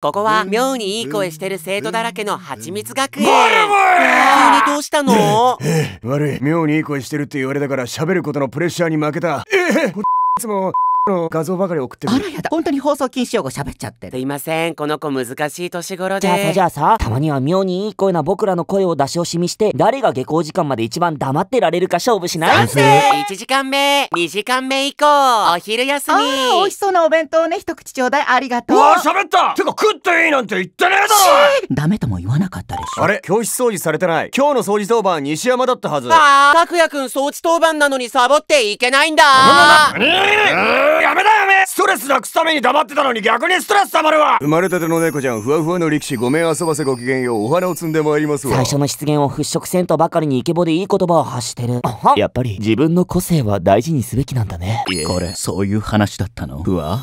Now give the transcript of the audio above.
ここは妙にいい声してる生徒だらけの蜂蜜学園急にどうしたの、悪い妙にいい声してるって言われたから喋ることのプレッシャーに負けたええこ もの画像ばかり送ってあらやだ本当に放送禁止用語喋っちゃってすいませんこの子難しい年頃でじゃあさじゃあさたまには妙にいい声な僕らの声を出し惜しみして誰が下校時間まで一番黙ってられるか勝負しない賛成1時間目2時間目以降お昼休みあ美味しそうなお弁当ね一口ちょうだいありがとううわ喋ったてか食っていいなんて言ってねえだろダメとも言わなかったでしょあれ教室掃除されてない今日の掃除当番西山だったはずああ拓也くん掃除当番なのにサボっていけないんだ何スなくすために黙ってたのに逆にストレス溜まるわ生まれたての猫ちゃんふわふわの力士ごめん遊ばせごきげんようお花を摘んでまいりますわ最初の失言を払拭せんとばかりにイケボでいい言葉を発してるやっぱり自分の個性は大事にすべきなんだねこれそういう話だったのうわ